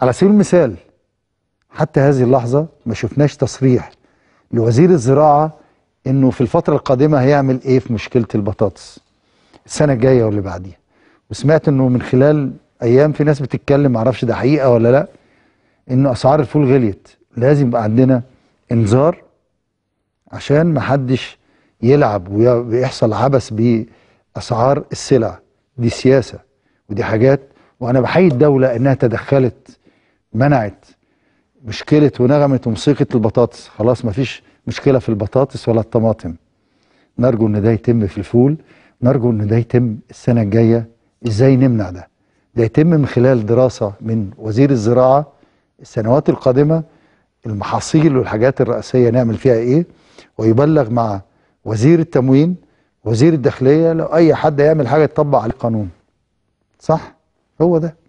على سبيل المثال حتى هذه اللحظة ما شفناش تصريح لوزير الزراعة انه في الفترة القادمة هيعمل ايه في مشكلة البطاطس السنة الجاية واللي بعديها وسمعت انه من خلال ايام في ناس بتتكلم معرفش ده حقيقة ولا لا ان اسعار الفول غليت لازم يبقى عندنا انذار عشان ما حدش يلعب ويحصل عبث باسعار السلع دي سياسه ودي حاجات وانا بحيي الدوله انها تدخلت منعت مشكلة ونغمة وموسيقى البطاطس خلاص مفيش مشكلة في البطاطس ولا الطماطم نرجو ان ده يتم في الفول نرجو ان ده يتم السنة الجاية ازاي نمنع ده ده يتم من خلال دراسة من وزير الزراعة السنوات القادمة المحاصيل والحاجات الرئيسية نعمل فيها ايه ويبلغ مع وزير التموين وزير الداخلية لو اي حد يعمل حاجة تطبق على القانون صح هو ده